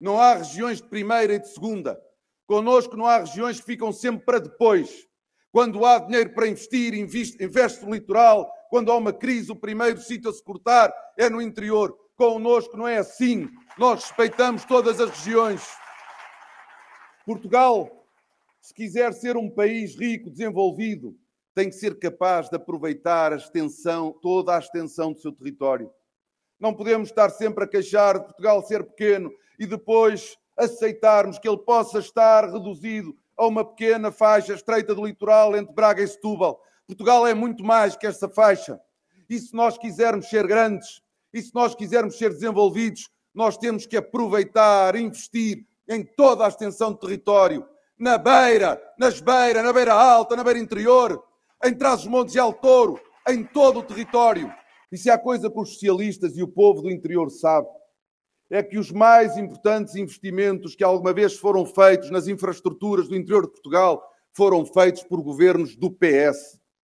Não há regiões de primeira e de segunda. Conosco não há regiões que ficam sempre para depois. Quando há dinheiro para investir, investe, investe no litoral. Quando há uma crise, o primeiro sítio a se cortar é no interior. Conosco não é assim. Nós respeitamos todas as regiões. Portugal, se quiser ser um país rico, desenvolvido, tem que ser capaz de aproveitar a extensão, toda a extensão do seu território. Não podemos estar sempre a queixar de Portugal ser pequeno e depois aceitarmos que ele possa estar reduzido a uma pequena faixa estreita do litoral entre Braga e Setúbal. Portugal é muito mais que essa faixa. E se nós quisermos ser grandes, e se nós quisermos ser desenvolvidos, nós temos que aproveitar, investir em toda a extensão de território, na beira, nas beiras, na beira alta, na beira interior, em Trás-os-Montes e Alto Touro, em todo o território. E se há coisa que os socialistas e o povo do interior sabem, é que os mais importantes investimentos que alguma vez foram feitos nas infraestruturas do interior de Portugal foram feitos por governos do PS.